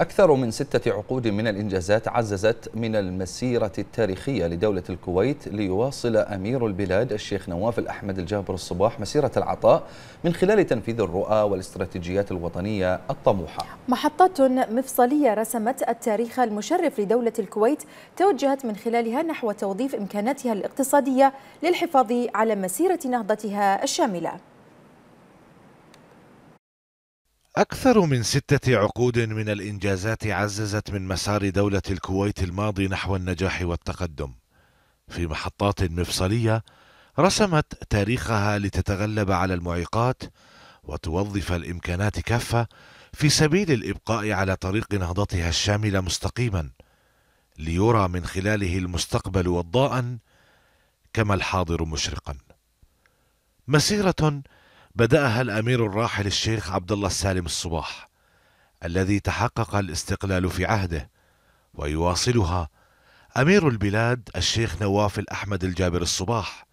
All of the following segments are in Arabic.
أكثر من ستة عقود من الإنجازات عززت من المسيرة التاريخية لدولة الكويت ليواصل أمير البلاد الشيخ نواف الأحمد الجابر الصباح مسيرة العطاء من خلال تنفيذ الرؤى والاستراتيجيات الوطنية الطموحة محطات مفصلية رسمت التاريخ المشرف لدولة الكويت توجهت من خلالها نحو توظيف إمكاناتها الاقتصادية للحفاظ على مسيرة نهضتها الشاملة أكثر من ستة عقود من الإنجازات عززت من مسار دولة الكويت الماضي نحو النجاح والتقدم. في محطات مفصلية رسمت تاريخها لتتغلب على المعيقات وتوظف الإمكانات كافة في سبيل الإبقاء على طريق نهضتها الشاملة مستقيما ليرى من خلاله المستقبل وضاءً كما الحاضر مشرقا مسيرة بدأها الأمير الراحل الشيخ عبد الله السالم الصباح الذي تحقق الاستقلال في عهده ويواصلها أمير البلاد الشيخ نواف الأحمد الجابر الصباح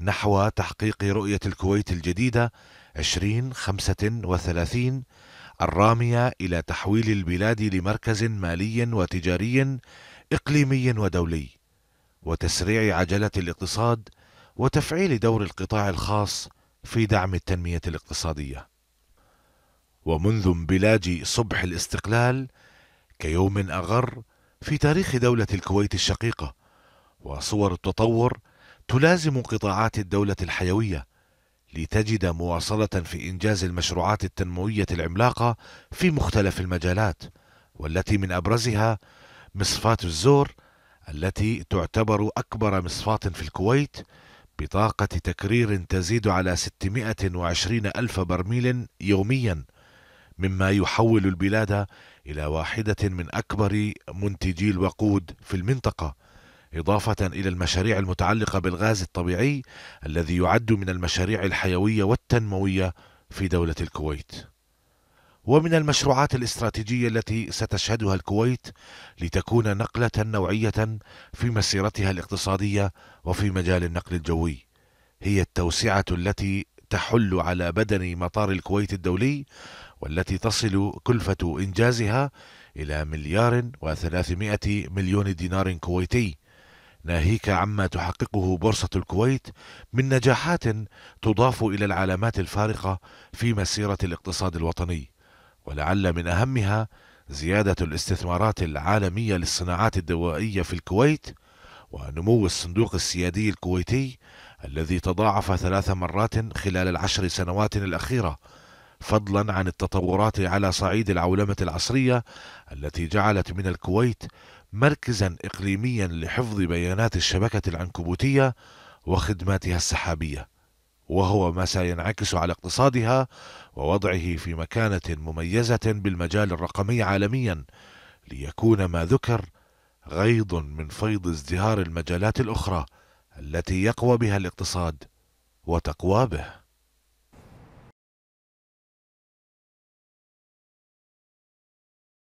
نحو تحقيق رؤية الكويت الجديدة 2035 الرامية إلى تحويل البلاد لمركز مالي وتجاري إقليمي ودولي وتسريع عجلة الاقتصاد وتفعيل دور القطاع الخاص في دعم التنمية الاقتصادية ومنذ انبلاج صبح الاستقلال كيوم أغر في تاريخ دولة الكويت الشقيقة وصور التطور تلازم قطاعات الدولة الحيوية لتجد مواصلة في إنجاز المشروعات التنموية العملاقة في مختلف المجالات والتي من أبرزها مصفاة الزور التي تعتبر أكبر مصفاة في الكويت بطاقة تكرير تزيد على 620 ألف برميل يوميا مما يحول البلاد إلى واحدة من أكبر منتجي الوقود في المنطقة إضافة إلى المشاريع المتعلقة بالغاز الطبيعي الذي يعد من المشاريع الحيوية والتنموية في دولة الكويت ومن المشروعات الاستراتيجية التي ستشهدها الكويت لتكون نقلة نوعية في مسيرتها الاقتصادية وفي مجال النقل الجوي هي التوسعة التي تحل على بدن مطار الكويت الدولي والتي تصل كلفة إنجازها إلى مليار وثلاثمائة مليون دينار كويتي ناهيك عما تحققه بورصة الكويت من نجاحات تضاف إلى العلامات الفارقة في مسيرة الاقتصاد الوطني ولعل من أهمها زيادة الاستثمارات العالمية للصناعات الدوائية في الكويت ونمو الصندوق السيادي الكويتي الذي تضاعف ثلاث مرات خلال العشر سنوات الأخيرة فضلا عن التطورات على صعيد العولمة العصرية التي جعلت من الكويت مركزا إقليميا لحفظ بيانات الشبكة العنكبوتية وخدماتها السحابية وهو ما سينعكس على اقتصادها ووضعه في مكانة مميزة بالمجال الرقمي عالميا ليكون ما ذكر غيض من فيض ازدهار المجالات الأخرى التي يقوى بها الاقتصاد وتقوى به